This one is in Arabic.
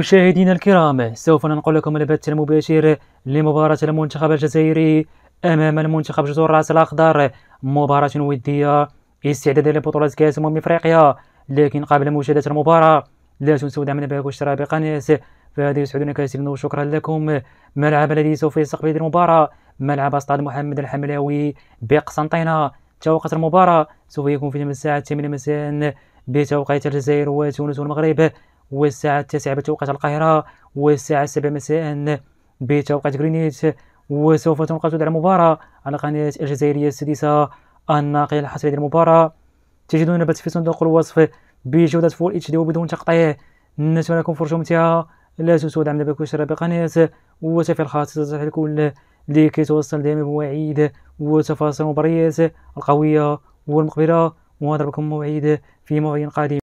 مشاهدينا الكرام سوف ننقل لكم البث المباشر لمباراة المنتخب الجزائري أمام المنتخب جزر الراس الأخضر مباراة ودية استعدادا لبطولة كأس أمم إفريقيا لكن قبل مشاهدة المباراة لا تنسوا دعمنا الباك واشتراك بقناة فهذا يسعدنا كثيرا وشكرا لكم ملعب الذي سوف يستقبل المباراة ملعب استاد محمد الحملاوي بقسنطينة توقيت المباراة سوف يكون في الساعة 8 مساء بتوقيت الجزائر وتونس والمغرب والساعة التاسعة بتوقيت القاهرة والساعة السابعة مساء بتوقيت غرينيت وسوف تنقل تدعى المباراة على قناة الجزائرية السادسة الناقلة الحصرية للمباراة تجدون البث في صندوق الوصف بجودة فول اتش دي وبدون تقطيع نتمنى لكم فرجة ممتعة لا تنسوا بكل البكوشرة بقناة وتفعيل الخاصة الكل لكي توصل دائما بمواعيد وتفاصيل المباريات القوية والمقبلة ونضربكم موعد في موعد قادم